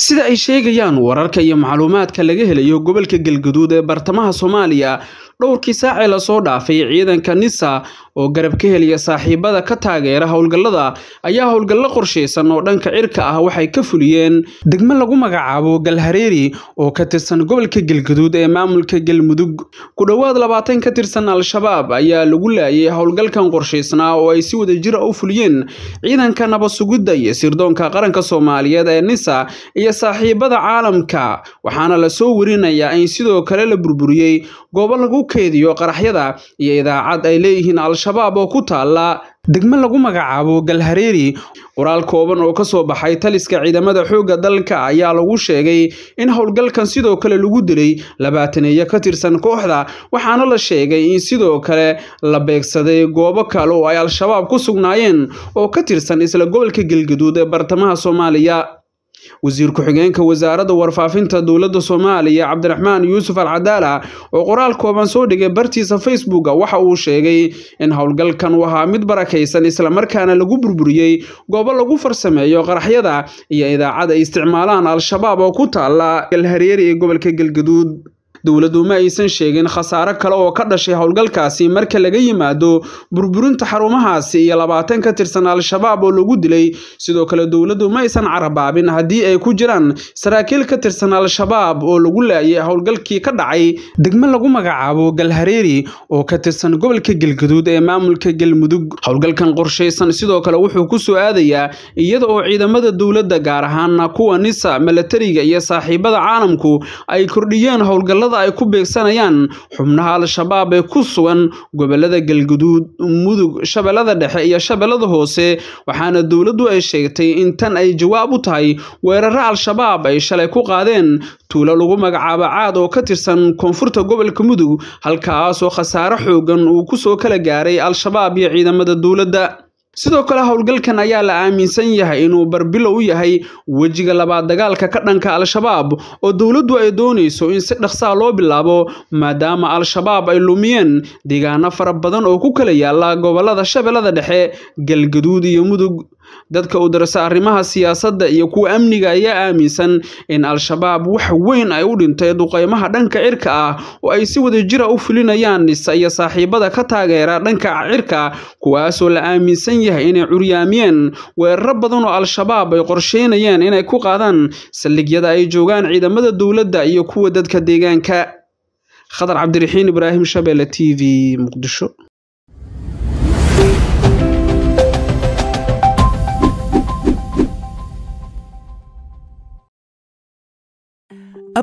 sida ay sheegayaan wararka iyo macluumaadka laga helayo gobolka galguduud ee bartamaha soomaaliya dhowrkii saac ee lasoo dhaafay ciidanka nisa oo garab ka heliya saaxiibada ka taageera howlgallada ayaa howlgallo qorshaysan oo dhanka cirka ah waxay ka fuliyeen degmo lagu magacaabo galhareeri oo ka tirsan gobolka galgaduud ee maamulka galmudug ku dhowaad labaatan ka tirsan al-shabaab ayaa lagu laayay howlgalkan qorshaysnaa oo ay si wada jira ah u fuliyeen ciidanka nabasugidda iyo sirdoonka qaranka soomaaliyeed ee nisa iyo saaxiibada caalamka waxaana lasoo warinayaa in sidoo kale la burburiyey goobo lagu kaydiyo qaraxyada iyo idaacad ay leeyihiin al-shabaab oo ku taalla degmo lagu magacaabo galhareeri qoraal kooban oo ka soo baxay taliska ciidamada xoogga dalka ayaa lagu sheegay in howlgalkan sidoo kale lagu dilay labaataneeyo ka tirsan kooxda waxaana la sheegay in sidoo kale la beegsaday goobo kale oo ay al-shabaab ku sugnaayeen oo ka tirsan isla gobolka galgaduud ee bartamaha soomaaliya wasiir ku-xigeenka wasaaradda warfaafinta dowladda soomaaliya cabdiraxmaan yuusuf alcadaala oo qoraal kooban soo dhigay bartiisa facebook waxa uu sheegay in howlgalkan u ahaa mid barakaysan islamarkaana lagu burburiyey goobo lagu farsameeyo qaraxyada iyo idaacada ay isticmaalaan al-shabaab oo ku taala galhareeri ee gobolka galgaduud dowladdu ma aysan sheegin khasaare kale oo ka dhashay howlgalkaasi marka laga yimaado burburinta xarumahaasi iyo labaatan ka tirsan al-shabaab oo lagu dilay sidoo kale dowladdu ma aysan carabaabin haddii ay ku jiraan saraakiil ka tirsan al-shabaab oo lagu laayay howlgalkii ka dhacay degmo lagu magacaabo galhareeri oo ka tirsan gobolka galgaduud ee maamulka galmudug howlgalkan qorshaysan sidoo kale wuxuu ku soo aadayaa iyada oo ciidamada dowladda gaar ahaana kuwa nisa milatariga iyo saaxiibada caalamku ay kordhiyeen howlgallada weerarada ay ku beegsanayaan xubnaha al-shabaab ee ku sugan gobollada galguduud mudug shabeellada dhexe iyo shabeellada hoose waxaana dowladdu ay sheegtay in tan ay jawaab u tahay weeraro al-shabaab ay shalay ku qaadeen tuulo lagu magacaabo caad oo ka tirsan koonfurta gobolka mudug halkaasoo khasaare xoogan uu ku soo kala gaaray al-shabaab iyo ciidamada dowladda sidoo kale howlgalkan ayaa la aaminsan yahay inuu barbilow yahay wejiga labaad dagaalka ka dhanka al-shabaab oo dowladdu ay doonayso in si dhaqsaa ah loo bilaabo maadaama al-shabaab ay lumiyeen deegaano fara badan oo ku kala yaalla gobolada shabeellada dhexe galgaduud iyo mudug dadka u darsa arrimaha siyaasadda iyo kuwa amniga ayaa aaminsan in al-shabaab wax weyn ay u dhintay duqeymaha dhanka cirka ah oo ay si wada jira u fulinayaan nisa iyo saaxiibada ka taageera dhanka cirka kuwaasoo la aaminsan yahay inay curyaamiyeen weeraro badan oo al-shabaab ay qorsheynayeen inay ku qaadaan saldhigyada ay joogaan ciidamada dowladda iyo kuwa dadka deegaanka khadar cabdiraxiin ibraahim shabeelle t v muqdisho